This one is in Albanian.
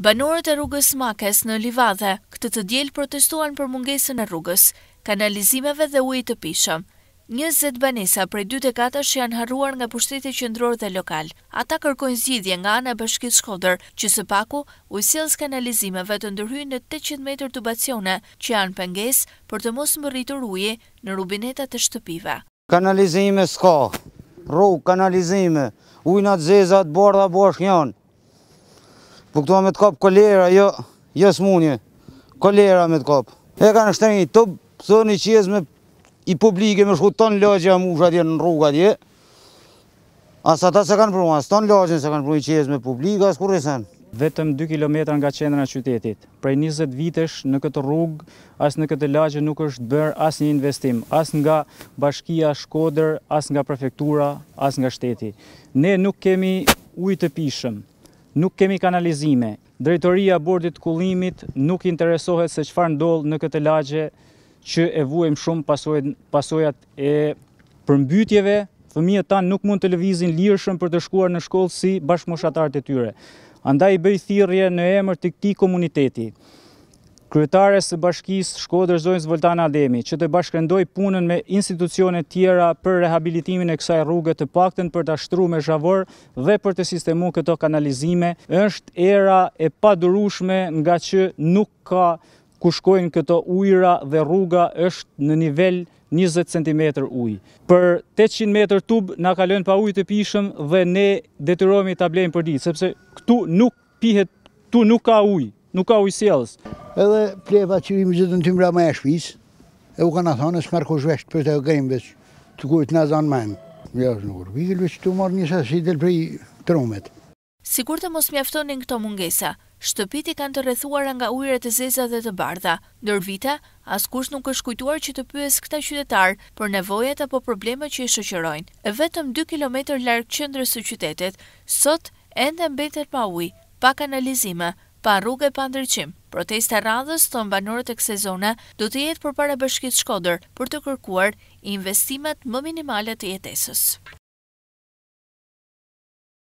Banorët e rrugës Makes në Livadhe, këtë të djelë protestuan për mungesën e rrugës, kanalizimeve dhe ujë të pishëm. 20 banesa prej 2 të që janë harruar nga pushtetit qëndror dhe lokal. Ata kërkojnë zgjidhje nga ana bashkisë shkoder që së paku ujësjellës kanalizimeve të ndërhyjnë në 800 metër tubacione që janë pengesë për të mos mbërritur uji në rubinetat të shtëpive. Kanalizime s'ka, rrugë kanalizime, ujë na zeza, të bardha janë. Po këtu me të kolera, jo, jo smunje. Kolera me të kap. E kanë shtrenjë të thoni qiz me i publike me shkuton lagje a mush atje në rrugë atje. Asa ta se kanë pruma, as tonë lagjen se kanë pruma i qiz me publike, asë kur Vetëm 2 km nga qendra e qytetit. Prej 20 vitesh në këtë rrugë, as në këtë lagje nuk është bërë asë një investim, as nga bashkia Shkodër, as nga prefektura, as nga shteti. Ne nuk kemi ujë të pishëm, nuk kemi kanalizime. Drejtoria Bordit Kullimit nuk interesohet se qëfar ndollë në këtë lagje që e vuem shumë pasojat e përmbytjeve. Fëmijët tanë nuk mund të levizin lirëshëm për të shkuar në shkollë si bashkëmoshatarët e tyre. Andaj i bëjë thirje në emër të këti komuniteti kryetare së bashkisë Shkodër Zonjës Voltana Ademi, që të bashkëndoj punën me institucionet tjera për rehabilitimin e kësaj rrugët të pakten për të ashtru me zhavor dhe për të sistemu këto kanalizime, është era e padurushme nga që nuk ka ku shkojnë këto ujra dhe rruga është në nivel 20 cm ujë. Për 800 m tub nga kalën pa ujë të pishëm dhe ne detyromi të ablejmë për ditë, sepse këtu nuk pihet, këtu nuk ka ujë, nuk ka uj sjelës edhe pleva që i më në tymra më e shpis, e u kanë thonë, së mërë shvesht për të gërim veç, të kujt në zanë menë. Ja, jo, në kur vikër veç të marë një sasi del prej trumet. Si kur të mos mjaftonin këto mungesa, shtëpiti kanë të rrethuar nga ujre e zeza dhe të bardha, ndër vita, askush nuk është kujtuar që të pyes këta qytetar për nevojat apo problemet që i shoqërojnë. E vetëm 2 km larg qendrës së qytetit, sot ende mbetet pa ujë, pa kanalizime, Pa rrugë e pa ndryqim, protesta radhës të nëmbanurët e zone do të jetë për para bëshkit shkoder për të kërkuar investimet më minimalet e jetesës.